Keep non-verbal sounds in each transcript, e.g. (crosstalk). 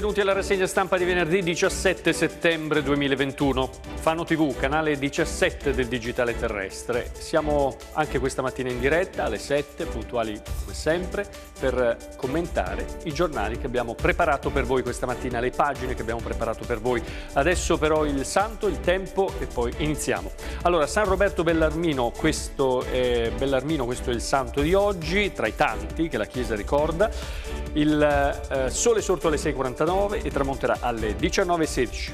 benvenuti alla rassegna stampa di venerdì 17 settembre 2021. Fano TV, canale 17 del Digitale Terrestre. Siamo anche questa mattina in diretta alle 7, puntuali come sempre, per commentare i giornali che abbiamo preparato per voi questa mattina, le pagine che abbiamo preparato per voi. Adesso però il santo, il tempo e poi iniziamo. Allora, San Roberto Bellarmino, questo è, Bellarmino, questo è il santo di oggi, tra i tanti che la Chiesa ricorda. Il eh, sole sorto alle 6.49 e tramonterà alle 19.16.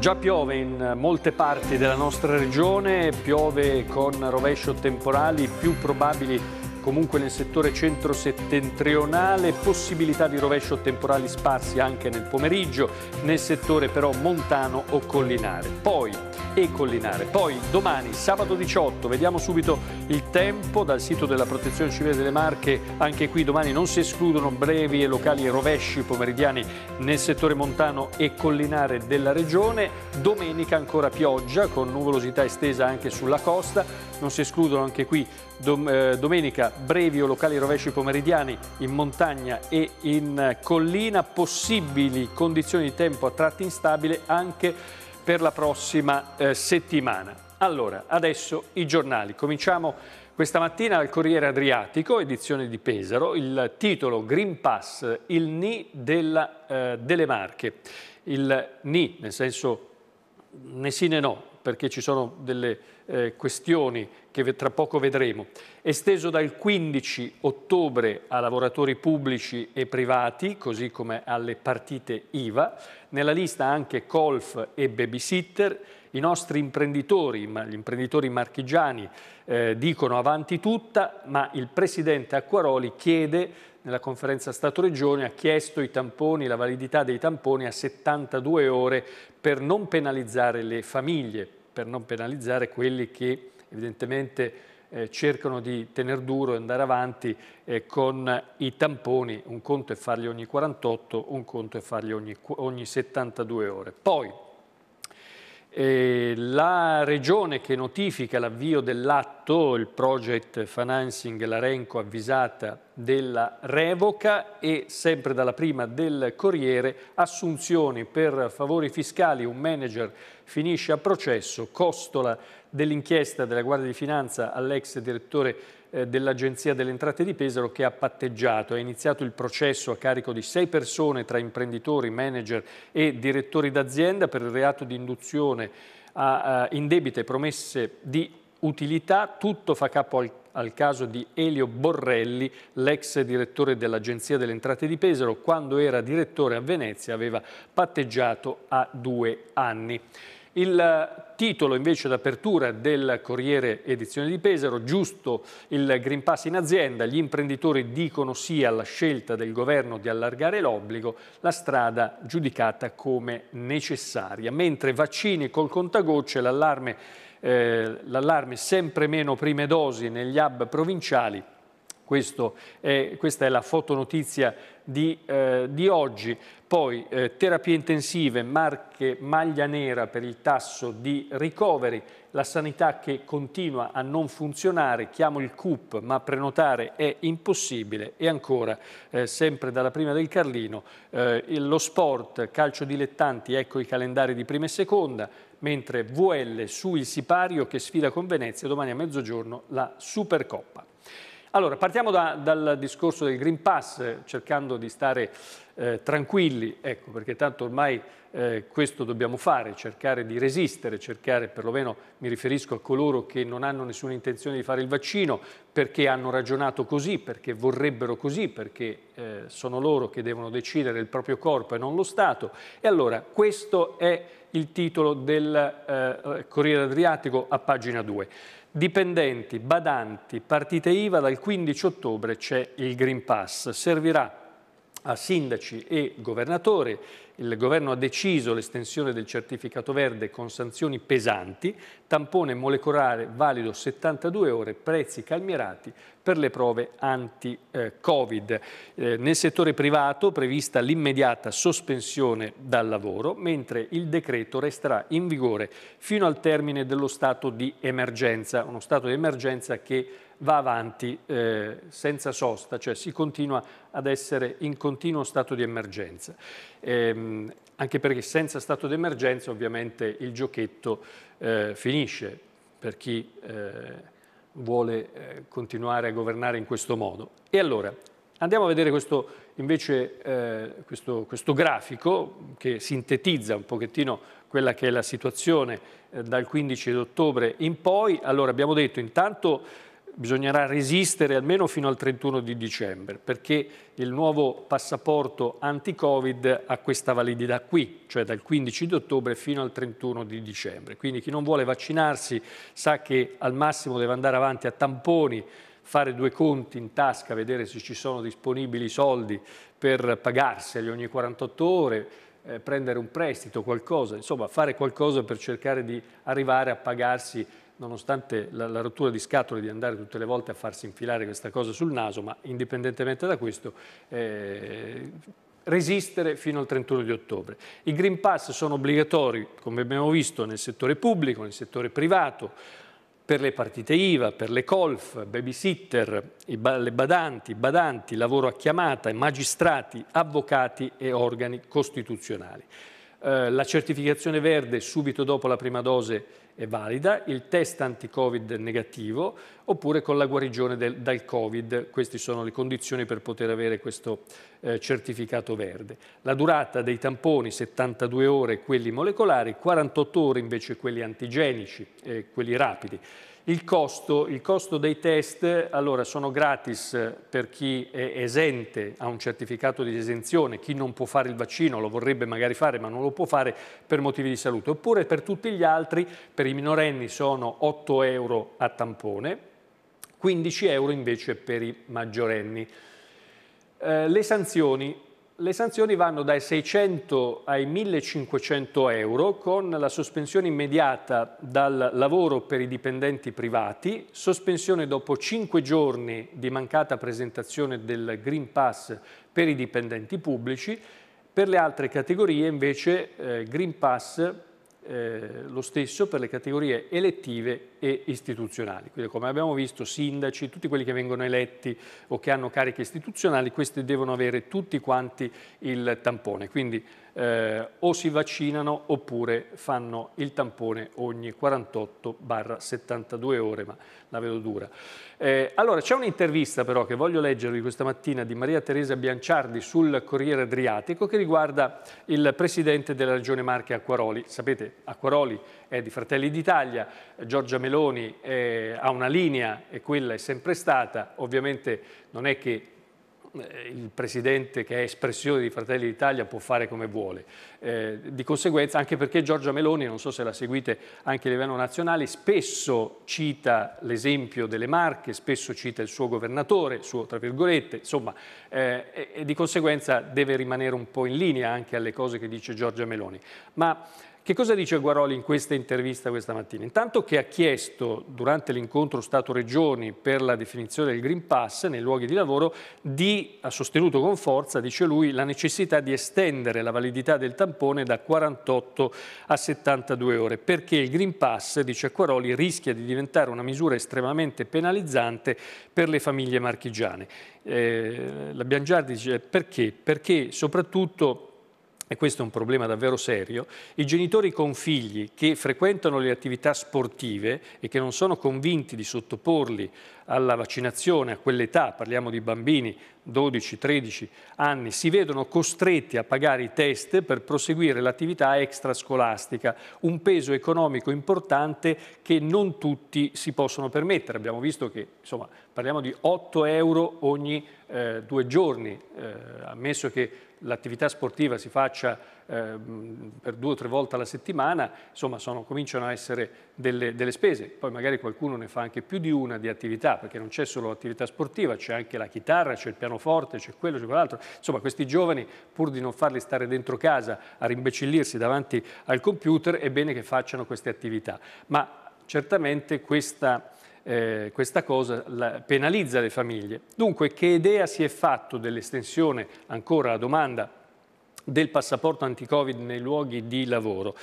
Già piove in molte parti della nostra regione, piove con rovescio temporali più probabili comunque nel settore centro-settentrionale, possibilità di rovescio temporali sparsi anche nel pomeriggio, nel settore però montano o collinare. Poi e collinare. Poi domani, sabato 18, vediamo subito il tempo dal sito della Protezione Civile delle Marche. Anche qui domani non si escludono brevi e locali rovesci pomeridiani nel settore montano e collinare della regione. Domenica ancora pioggia con nuvolosità estesa anche sulla costa. Non si escludono anche qui dom eh, domenica brevi o locali rovesci pomeridiani in montagna e in collina. Possibili condizioni di tempo a tratti instabile anche per la prossima eh, settimana. Allora, adesso i giornali. Cominciamo questa mattina al Corriere Adriatico, edizione di Pesaro, il titolo Green Pass, il ni della, eh, delle Marche. Il ni, nel senso né sì né no, perché ci sono delle eh, questioni che tra poco vedremo, esteso dal 15 ottobre a lavoratori pubblici e privati, così come alle partite IVA, nella lista anche golf e babysitter, i nostri imprenditori, gli imprenditori marchigiani, eh, dicono avanti tutta, ma il presidente Acquaroli chiede, nella conferenza Stato-Regione, ha chiesto i tamponi, la validità dei tamponi a 72 ore per non penalizzare le famiglie per non penalizzare quelli che evidentemente eh, cercano di tenere duro e andare avanti eh, con i tamponi, un conto è farli ogni 48, un conto è farli ogni, ogni 72 ore. Poi eh, la regione che notifica l'avvio dell'atto, il project financing, la Renco avvisata della revoca e sempre dalla prima del Corriere, assunzioni per favori fiscali, un manager finisce a processo, Costola dell'inchiesta della Guardia di Finanza all'ex direttore eh, dell'Agenzia delle Entrate di Pesaro che ha patteggiato. È iniziato il processo a carico di sei persone tra imprenditori, manager e direttori d'azienda per il reato di induzione a eh, indebite promesse di utilità. Tutto fa capo al al caso di Elio Borrelli, l'ex direttore dell'Agenzia delle Entrate di Pesaro, quando era direttore a Venezia aveva patteggiato a due anni. Il titolo invece d'apertura del Corriere Edizione di Pesaro, giusto il Green Pass in azienda, gli imprenditori dicono sì alla scelta del governo di allargare l'obbligo, la strada giudicata come necessaria, mentre vaccini col contagocce, l'allarme eh, sempre meno prime dosi negli hub provinciali è, questa è la fotonotizia di, eh, di oggi. Poi eh, terapie intensive, marche, maglia nera per il tasso di ricoveri, la sanità che continua a non funzionare, chiamo il CUP ma prenotare è impossibile e ancora, eh, sempre dalla prima del Carlino, eh, lo sport, calcio dilettanti, ecco i calendari di prima e seconda, mentre VL su il sipario che sfida con Venezia domani a mezzogiorno la Supercoppa. Allora, partiamo da, dal discorso del Green Pass, cercando di stare eh, tranquilli, ecco, perché tanto ormai eh, questo dobbiamo fare, cercare di resistere, cercare, perlomeno mi riferisco a coloro che non hanno nessuna intenzione di fare il vaccino, perché hanno ragionato così, perché vorrebbero così, perché eh, sono loro che devono decidere il proprio corpo e non lo Stato. E allora, questo è il titolo del eh, eh, Corriere Adriatico a pagina 2. Dipendenti, badanti, partite IVA, dal 15 ottobre c'è il Green Pass. Servirà a sindaci e governatori il governo ha deciso l'estensione del certificato verde con sanzioni pesanti, tampone molecolare valido 72 ore, prezzi calmierati per le prove anti-Covid. Eh, nel settore privato prevista l'immediata sospensione dal lavoro, mentre il decreto resterà in vigore fino al termine dello stato di emergenza, uno stato di emergenza che va avanti eh, senza sosta, cioè si continua ad essere in continuo stato di emergenza. Eh, Ehm, anche perché senza stato d'emergenza ovviamente il giochetto eh, finisce per chi eh, vuole eh, continuare a governare in questo modo. E allora andiamo a vedere questo, invece eh, questo, questo, grafico che sintetizza un pochettino quella che è la situazione eh, dal 15 ottobre in poi. Allora abbiamo detto intanto bisognerà resistere almeno fino al 31 di dicembre, perché il nuovo passaporto anti-Covid ha questa validità qui, cioè dal 15 di ottobre fino al 31 di dicembre. Quindi chi non vuole vaccinarsi sa che al massimo deve andare avanti a tamponi, fare due conti in tasca, vedere se ci sono disponibili i soldi per pagarseli ogni 48 ore, eh, prendere un prestito, qualcosa, insomma fare qualcosa per cercare di arrivare a pagarsi nonostante la, la, rottura di scatole di andare tutte le volte a farsi infilare questa cosa sul naso, ma indipendentemente da questo, eh, resistere fino al 31 di ottobre. I Green Pass sono obbligatori, come abbiamo visto, nel settore pubblico, nel settore privato, per le partite IVA, per le colf, babysitter, ba le badanti, badanti, lavoro a chiamata, magistrati, avvocati e organi costituzionali. Eh, la certificazione verde subito dopo la prima dose è valida, il test anti-Covid negativo oppure con la guarigione del, dal Covid. Queste sono le condizioni per poter avere questo eh, certificato verde. La durata dei tamponi 72 ore quelli molecolari, 48 ore invece quelli antigenici, eh, quelli rapidi. Il costo, il costo, dei test allora, sono gratis eh, per chi è esente, ha un certificato di esenzione, chi non può fare il vaccino, lo vorrebbe magari fare ma non lo può fare per motivi di salute, oppure per tutti gli altri, per i minorenni sono 8 euro a tampone, 15 euro invece per i maggiorenni. Eh, le sanzioni, le sanzioni vanno dai 600 ai 1500 euro con la sospensione immediata dal lavoro per i dipendenti privati, sospensione dopo 5 giorni di mancata presentazione del Green Pass per i dipendenti pubblici, per le altre categorie invece eh, Green Pass eh, lo stesso per le categorie elettive e istituzionali. Quindi come abbiamo visto sindaci, tutti quelli che vengono eletti o che hanno cariche istituzionali, questi devono avere tutti quanti il tampone. Quindi eh, o si vaccinano oppure fanno il tampone ogni 48-72 ore, ma la vedo dura. Eh, allora, c'è un'intervista però che voglio leggervi questa mattina di Maria Teresa Bianciardi sul Corriere Adriatico che riguarda il presidente della Regione Marche Acquaroli. Sapete, Acquaroli è di Fratelli d'Italia, Giorgia Meloni è, eh, ha una linea e quella è sempre stata, ovviamente non è che eh, il Presidente che è espressione di Fratelli d'Italia può fare come vuole. Eh, di conseguenza, anche perché Giorgia Meloni, non so se la seguite anche a livello nazionale, spesso cita l'esempio delle Marche, spesso cita il suo governatore, suo tra virgolette, insomma, eh, e, e di conseguenza deve rimanere un po' in linea anche alle cose che dice Giorgia Meloni. Ma che cosa dice Guaroli in questa intervista questa mattina? Intanto che ha chiesto durante l'incontro Stato-Regioni per la definizione del Green Pass nei luoghi di lavoro di, ha sostenuto con forza, dice lui, la necessità di estendere la validità del tampone da 48 a 72 ore, perché il Green Pass, dice Acquaroli, rischia di diventare una misura estremamente penalizzante per le famiglie marchigiane. Eh, la Biangiardi dice perché? Perché soprattutto e questo è un problema davvero serio, i genitori con figli che frequentano le attività sportive e che non sono convinti di sottoporli alla vaccinazione a quell'età, parliamo di bambini 12-13 anni, si vedono costretti a pagare i test per proseguire l'attività extrascolastica, un peso economico importante che non tutti si possono permettere. Abbiamo visto che insomma, parliamo di 8 euro ogni eh, due giorni, eh, ammesso che l'attività sportiva si faccia eh, per due o tre volte alla settimana, insomma sono, cominciano a essere delle, delle, spese. Poi magari qualcuno ne fa anche più di una di attività, perché non c'è solo attività sportiva, c'è anche la chitarra, c'è il pianoforte, c'è quello, c'è quell'altro. Insomma questi giovani, pur di non farli stare dentro casa a rimbecillirsi davanti al computer, è bene che facciano queste attività. Ma certamente questa eh, questa cosa la, penalizza le famiglie. Dunque che idea si è fatto dell'estensione ancora la domanda del passaporto anti-Covid nei luoghi di lavoro?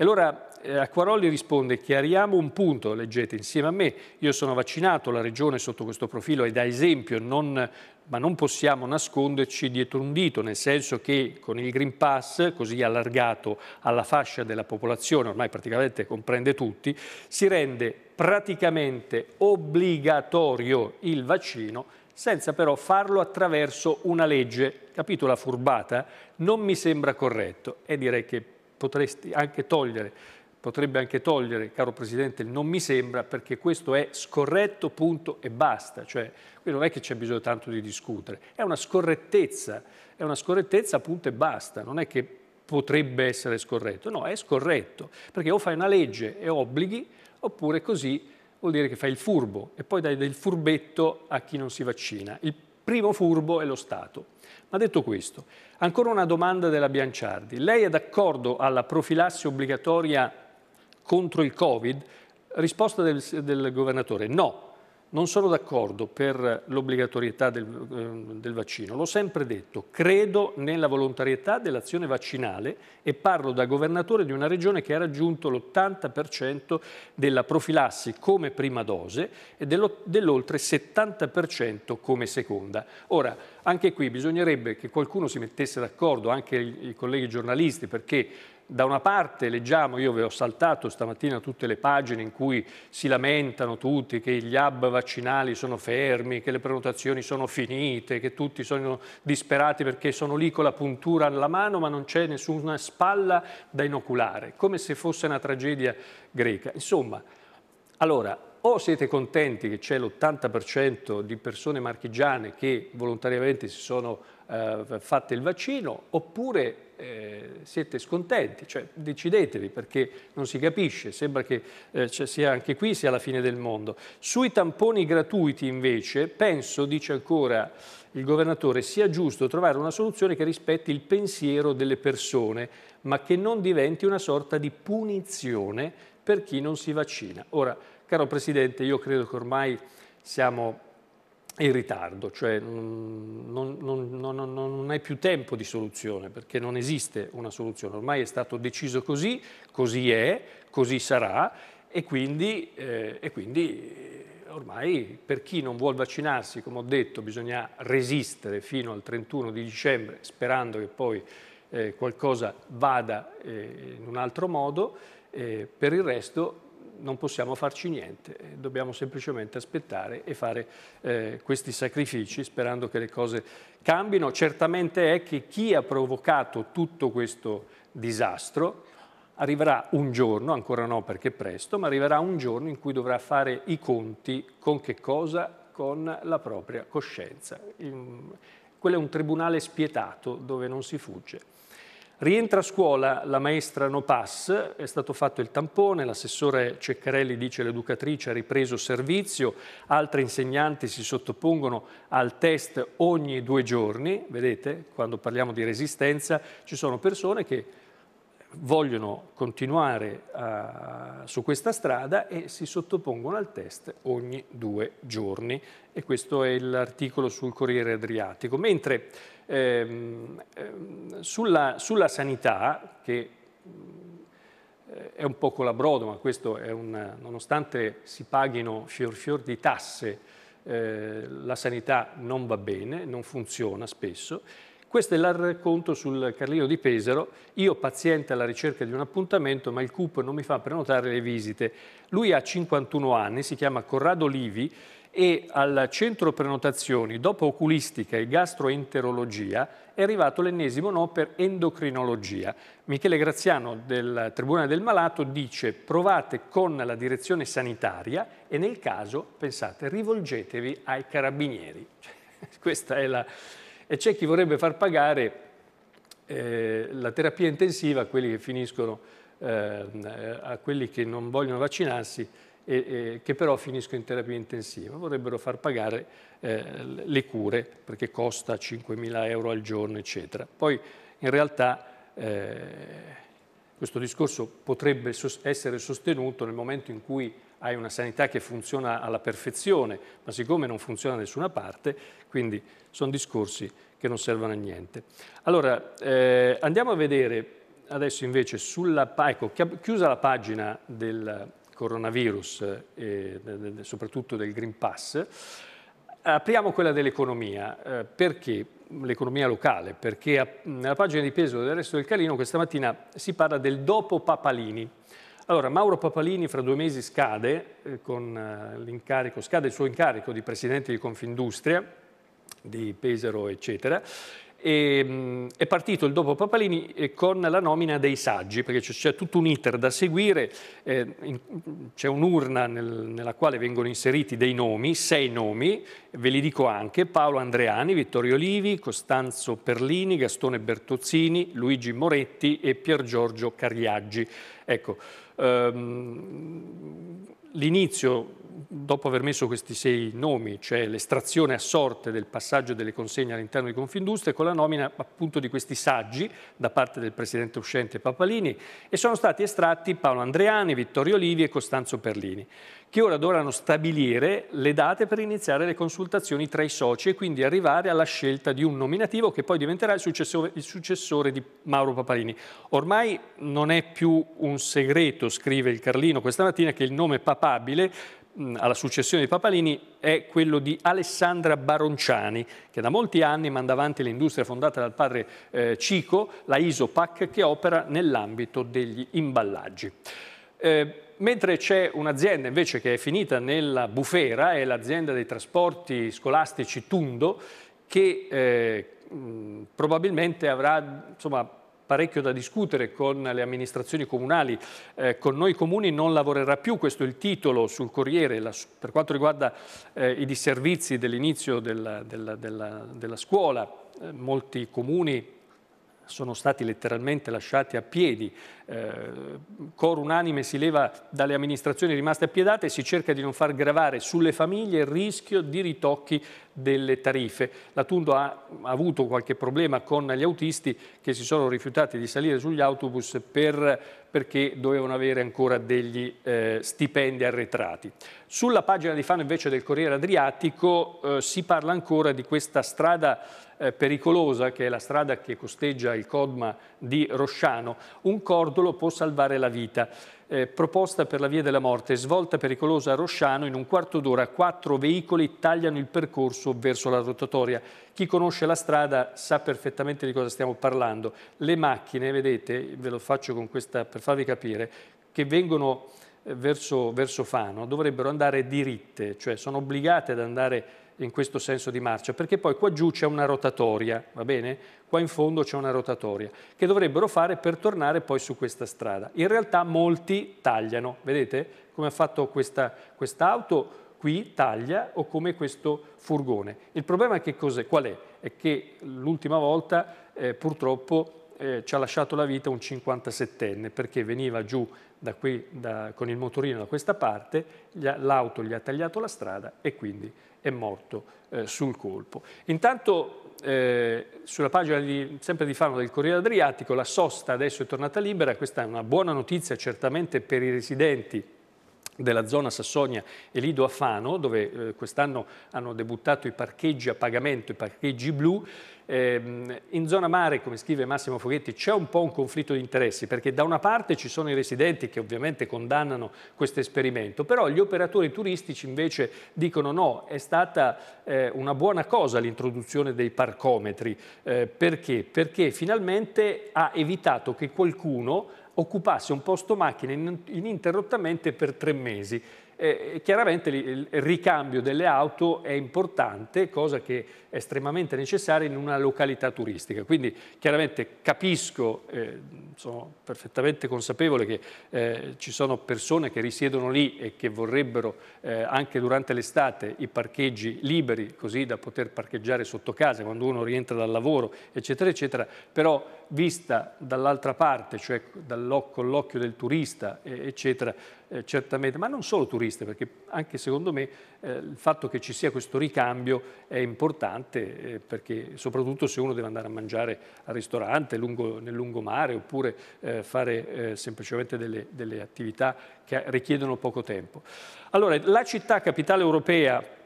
E allora eh, Acquarolli risponde, chiariamo un punto, leggete insieme a me, io sono vaccinato, la Regione sotto questo profilo è da esempio, non, ma non possiamo nasconderci dietro un dito, nel senso che con il Green Pass, così allargato alla fascia della popolazione, ormai praticamente comprende tutti, si rende praticamente obbligatorio il vaccino senza però farlo attraverso una legge. Capito la furbata? Non mi sembra corretto e direi che potresti anche togliere, potrebbe anche togliere, caro Presidente, il non mi sembra perché questo è scorretto, punto e basta. Cioè, qui non è che c'è bisogno tanto di discutere, è una scorrettezza, è una scorrettezza, punto e basta. Non è che potrebbe essere scorretto, no, è scorretto, perché o fai una legge e obblighi, oppure così vuol dire che fai il furbo e poi dai del furbetto a chi non si vaccina. Il primo furbo è lo Stato. Ma detto questo, ancora una domanda della Bianciardi. Lei è d'accordo alla profilassi obbligatoria contro il Covid? Risposta del, del governatore no, non sono d'accordo per l'obbligatorietà del, ehm, del, vaccino, l'ho sempre detto, credo nella volontarietà dell'azione vaccinale e parlo da governatore di una regione che ha raggiunto l'80% della profilassi come prima dose e dell'oltre 70% come seconda. Ora, anche qui bisognerebbe che qualcuno si mettesse d'accordo, anche i, i colleghi giornalisti, perché da una parte leggiamo, io ve ho saltato stamattina tutte le pagine in cui si lamentano tutti che gli hub vaccinali sono fermi, che le prenotazioni sono finite, che tutti sono disperati perché sono lì con la puntura alla mano ma non c'è nessuna spalla da inoculare, come se fosse una tragedia greca. Insomma, allora o siete contenti che c'è l'80% di persone marchigiane che volontariamente si sono eh, fatte il vaccino, oppure eh, siete scontenti, cioè decidetevi perché non si capisce, sembra che eh, sia anche qui sia la fine del mondo. Sui tamponi gratuiti invece, penso, dice ancora il governatore, sia giusto trovare una soluzione che rispetti il pensiero delle persone, ma che non diventi una sorta di punizione per chi non si vaccina. Ora, Caro Presidente, io credo che ormai siamo in ritardo, cioè mm, non, non, non, non, è più tempo di soluzione perché non esiste una soluzione, ormai è stato deciso così, così è, così sarà e quindi, eh, e quindi eh, ormai per chi non vuole vaccinarsi, come ho detto, bisogna resistere fino al 31 di dicembre sperando che poi eh, qualcosa vada eh, in un altro modo, eh, per il resto non possiamo farci niente, eh, dobbiamo semplicemente aspettare e fare eh, questi sacrifici sperando che le cose cambino. Certamente è che chi ha provocato tutto questo disastro arriverà un giorno, ancora no perché presto, ma arriverà un giorno in cui dovrà fare i conti con che cosa? Con la propria coscienza. Quello è un tribunale spietato dove non si fugge. Rientra a scuola la maestra No Pass, è stato fatto il tampone, l'assessore Ceccarelli dice l'educatrice ha ripreso servizio, altri insegnanti si sottopongono al test ogni due giorni, vedete quando parliamo di resistenza ci sono persone che vogliono continuare a, su questa strada e si sottopongono al test ogni due giorni e questo è l'articolo sul Corriere Adriatico. Mentre Ehm, ehm, sulla, sulla, sanità, che eh, è un po' colabrodo, ma questo è un, nonostante si paghino fior fior di tasse, eh, la sanità non va bene, non funziona spesso. Questo è il racconto sul Carlino di Pesaro, io paziente alla ricerca di un appuntamento, ma il CUP non mi fa prenotare le visite. Lui ha 51 anni, si chiama Corrado Livi, e al centro prenotazioni, dopo oculistica e gastroenterologia, è arrivato l'ennesimo no per endocrinologia. Michele Graziano del Tribunale del Malato dice provate con la direzione sanitaria e nel caso, pensate, rivolgetevi ai carabinieri. (laughs) Questa è la... E c'è chi vorrebbe far pagare eh, la terapia intensiva a quelli che finiscono, eh, a quelli che non vogliono vaccinarsi, e, e, che però finiscono in terapia intensiva, vorrebbero far pagare eh, le cure perché costa 5.000 euro al giorno, eccetera. Poi in realtà eh, questo discorso potrebbe essere sostenuto nel momento in cui hai una sanità che funziona alla perfezione, ma siccome non funziona da nessuna parte, quindi sono discorsi che non servono a niente. Allora, eh, andiamo a vedere adesso invece sulla... Ecco, chiusa la pagina del, coronavirus eh, e soprattutto del Green Pass. Apriamo quella dell'economia, eh, perché l'economia locale, perché nella pagina di peso del resto del Calino questa mattina si parla del dopo Papalini. Allora, Mauro Papalini fra due mesi scade, eh, eh scade il suo incarico di presidente di Confindustria, di Pesaro, eccetera, e, ehm, è partito il dopo Papalini eh, con la nomina dei saggi, perché c'è tutto un iter da seguire, eh, c'è un'urna nel, nella quale vengono inseriti dei nomi, sei nomi, ve li dico anche, Paolo Andreani, Vittorio Olivi, Costanzo Perlini, Gastone Bertozzini, Luigi Moretti e Pier Giorgio Cariaggi. Ecco, um, l'inizio, dopo aver messo questi sei nomi, cioè l'estrazione a sorte del passaggio delle consegne all'interno di Confindustria, con la nomina appunto di questi saggi da parte del presidente uscente Papalini e sono stati estratti Paolo Andreani, Vittorio Olivi e Costanzo Perlini, che ora dovranno stabilire le date per iniziare le consultazioni tra i soci e quindi arrivare alla scelta di un nominativo che poi diventerà il successore, il successore di Mauro Papalini. Ormai non è più un segreto, scrive il Carlino questa mattina, che il nome papabile alla successione di Papalini è quello di Alessandra Baronciani, che da molti anni manda avanti l'industria fondata dal padre eh, Cico, la Isopac, che opera nell'ambito degli imballaggi. Eh, Mentre c'è un'azienda invece che è finita nella bufera, è l'azienda dei trasporti scolastici Tundo, che eh, probabilmente avrà insomma, parecchio da discutere con le amministrazioni comunali, eh, con noi comuni non lavorerà più, questo è il titolo sul Corriere la, per quanto riguarda eh, i disservizi dell'inizio della, della, della, della, scuola, eh, molti comuni sono stati letteralmente lasciati a piedi eh, coro unanime si leva dalle amministrazioni rimaste appiedate e si cerca di non far gravare sulle famiglie il rischio di ritocchi delle tariffe. La Tundo ha avuto qualche problema con gli autisti che si sono rifiutati di salire sugli autobus per, perché dovevano avere ancora degli eh, stipendi arretrati. Sulla pagina di Fano invece del Corriere Adriatico eh, si parla ancora di questa strada eh, pericolosa che è la strada che costeggia il Codma di Rosciano. Un cordolo può salvare la vita. Eh, proposta per la via della morte, svolta pericolosa a Rosciano, in un quarto d'ora quattro veicoli tagliano il percorso verso la rotatoria. Chi conosce la strada sa perfettamente di cosa stiamo parlando. Le macchine, vedete, ve lo faccio con questa per farvi capire, che vengono eh, verso, verso Fano dovrebbero andare diritte, cioè sono obbligate ad andare in questo senso di marcia, perché poi qua giù c'è una rotatoria, va bene? Qua in fondo c'è una rotatoria, che dovrebbero fare per tornare poi su questa strada. In realtà molti tagliano, vedete come ha fatto questa, quest'auto, qui taglia o come questo furgone. Il problema è che cos'è? Qual è? È che l'ultima volta eh, purtroppo eh, ci ha lasciato la vita un 57enne perché veniva giù da qui, da, con il motorino da questa parte, l'auto gli ha tagliato la strada e quindi è morto eh, sul colpo. Intanto eh, sulla pagina di, sempre di Fano del Corriere Adriatico la sosta adesso è tornata libera, questa è una buona notizia certamente per i residenti della zona Sassonia e Lido a Fano, dove eh, quest'anno hanno debuttato i parcheggi a pagamento, i parcheggi blu. Ehm, in zona mare, come scrive Massimo Foghetti, c'è un po' un conflitto di interessi, perché da una parte ci sono i residenti che ovviamente condannano questo esperimento, però gli operatori turistici invece dicono no, è stata eh, una buona cosa l'introduzione dei parcometri. Eh, perché? Perché finalmente ha evitato che qualcuno occupasse un posto macchina ininterrottamente per tre mesi eh, chiaramente il ricambio delle auto è importante, cosa che è estremamente necessaria in una località turistica. Quindi chiaramente capisco, eh, sono perfettamente consapevole che eh, ci sono persone che risiedono lì e che vorrebbero eh, anche durante l'estate i parcheggi liberi, così da poter parcheggiare sotto casa quando uno rientra dal lavoro, eccetera, eccetera, però vista dall'altra parte, cioè con l'occhio del turista, eccetera, eh, certamente, ma non solo turiste, perché anche secondo me eh, il fatto che ci sia questo ricambio è importante, eh, perché soprattutto se uno deve andare a mangiare al ristorante, lungo, nel lungomare, oppure eh, fare eh, semplicemente delle, delle attività che richiedono poco tempo. Allora, la città capitale europea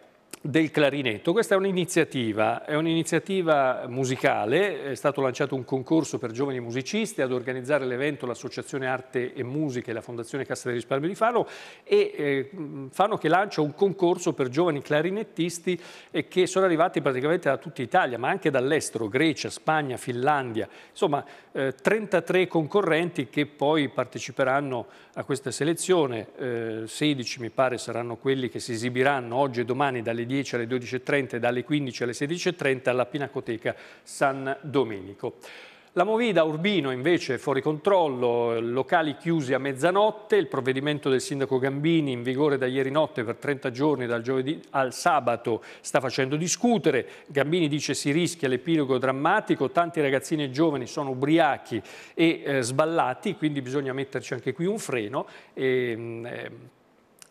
del clarinetto. Questa è un'iniziativa, è un'iniziativa musicale, è stato lanciato un concorso per giovani musicisti, ad organizzare l'evento l'Associazione Arte e Musica e la Fondazione Cassa del Risparmio di Fano e eh, Fano che lancia un concorso per giovani clarinettisti eh, che sono arrivati praticamente da tutta Italia, ma anche dall'estero, Grecia, Spagna, Finlandia, insomma eh, 33 concorrenti che poi parteciperanno a questa selezione, 16 eh, mi pare saranno quelli che si esibiranno oggi e domani dalle 10 10 alle 12.30 e dalle 15 alle 16.30 alla Pinacoteca San Domenico. La movida Urbino invece è fuori controllo, locali chiusi a mezzanotte, il provvedimento del sindaco Gambini in vigore da ieri notte per 30 giorni dal giovedì al sabato sta facendo discutere, Gambini dice si rischia l'epilogo drammatico, tanti ragazzini e giovani sono ubriachi e eh, sballati, quindi bisogna metterci anche qui un freno. E, mm, eh,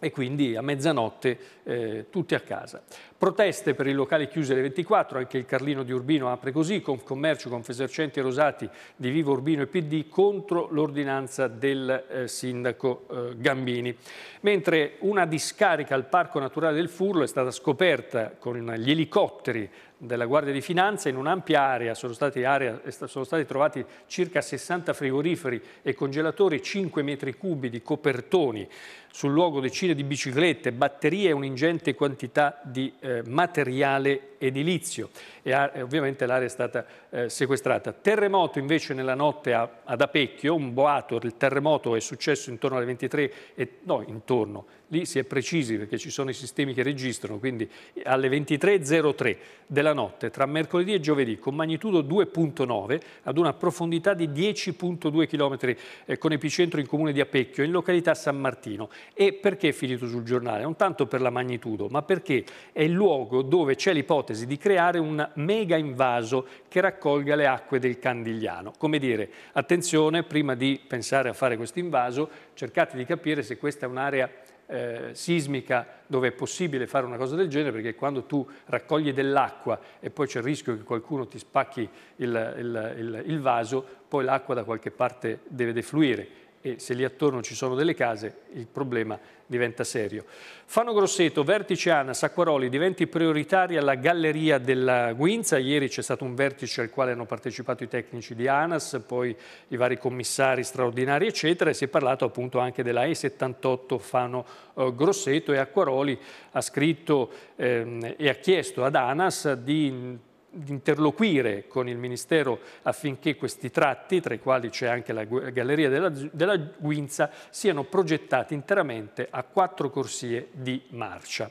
e quindi a mezzanotte eh, tutti a casa. Proteste per i locali chiusi alle 24, anche il Carlino di Urbino apre così, con commercio, Confesercenti e Rosati di Vivo Urbino e PD contro l'ordinanza del eh, sindaco eh, Gambini. Mentre una discarica al Parco Naturale del Furlo è stata scoperta con gli elicotteri della Guardia di Finanza in un'ampia area sono stati, area, sono stati, trovati circa 60 frigoriferi e congelatori, 5 metri cubi di copertoni, sul luogo decine di biciclette, batterie e un'ingente quantità di eh, eh, materiale edilizio e ha, ah, eh, ovviamente l'area è stata eh, sequestrata. Terremoto invece nella notte a, ad Apecchio, un boato, il terremoto è successo intorno alle 23, e, no intorno, lì si è precisi perché ci sono i sistemi che registrano, quindi alle 23.03 della notte tra mercoledì e giovedì con magnitudo 2.9 ad una profondità di 10.2 km eh, con epicentro in comune di Apecchio in località San Martino. E perché è finito sul giornale? Non tanto per la magnitudo, ma perché è il luogo dove c'è l'ipotesi di creare un mega invaso che raccolga le acque del Candigliano. Come dire, attenzione, prima di pensare a fare questo invaso, cercate di capire se questa è un'area eh, sismica dove è possibile fare una cosa del genere, perché quando tu raccogli dell'acqua e poi c'è il rischio che qualcuno ti spacchi il, il, il, il vaso, poi l'acqua da qualche parte deve defluire e se lì attorno ci sono delle case il problema diventa serio. Fano Grosseto, vertice Ana, Sacquaroli diventi prioritaria la galleria della Guinza, ieri c'è stato un vertice al quale hanno partecipato i tecnici di ANAS, poi i vari commissari straordinari eccetera e si è parlato appunto anche della E78 Fano eh, Grosseto e Acquaroli ha scritto ehm, e ha chiesto ad ANAS di interloquire con il Ministero affinché questi tratti, tra i quali c'è anche la Galleria della, della Guinza, siano progettati interamente a quattro corsie di marcia.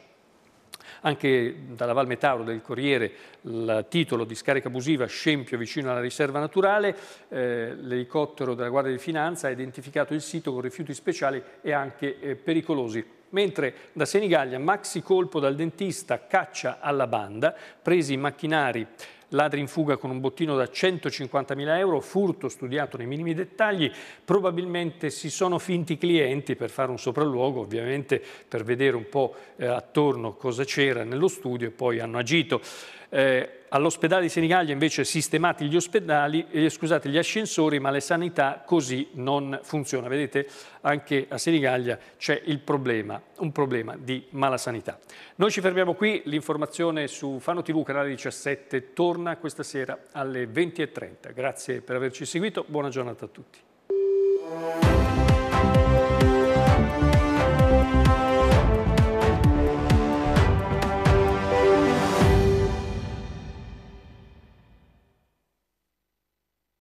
Anche dalla Val Metauro del Corriere il titolo di scarica abusiva Scempio vicino alla riserva naturale, eh, l'elicottero della Guardia di Finanza ha identificato il sito con rifiuti speciali e anche eh, pericolosi Mentre da Senigallia maxi colpo dal dentista, caccia alla banda, presi i macchinari ladri in fuga con un bottino da 150.000 euro, furto studiato nei minimi dettagli, probabilmente si sono finti clienti per fare un sopralluogo, ovviamente per vedere un po' eh, attorno cosa c'era nello studio e poi hanno agito. Eh, All'ospedale di Senigallia invece sistemati gli, ospedali, eh, scusate, gli ascensori ma le sanità così non funziona. Vedete anche a Senigallia c'è il problema, un problema di malasanità. Noi ci fermiamo qui, l'informazione su Fano TV canale 17 torna questa sera alle 20.30. Grazie per averci seguito, buona giornata a tutti.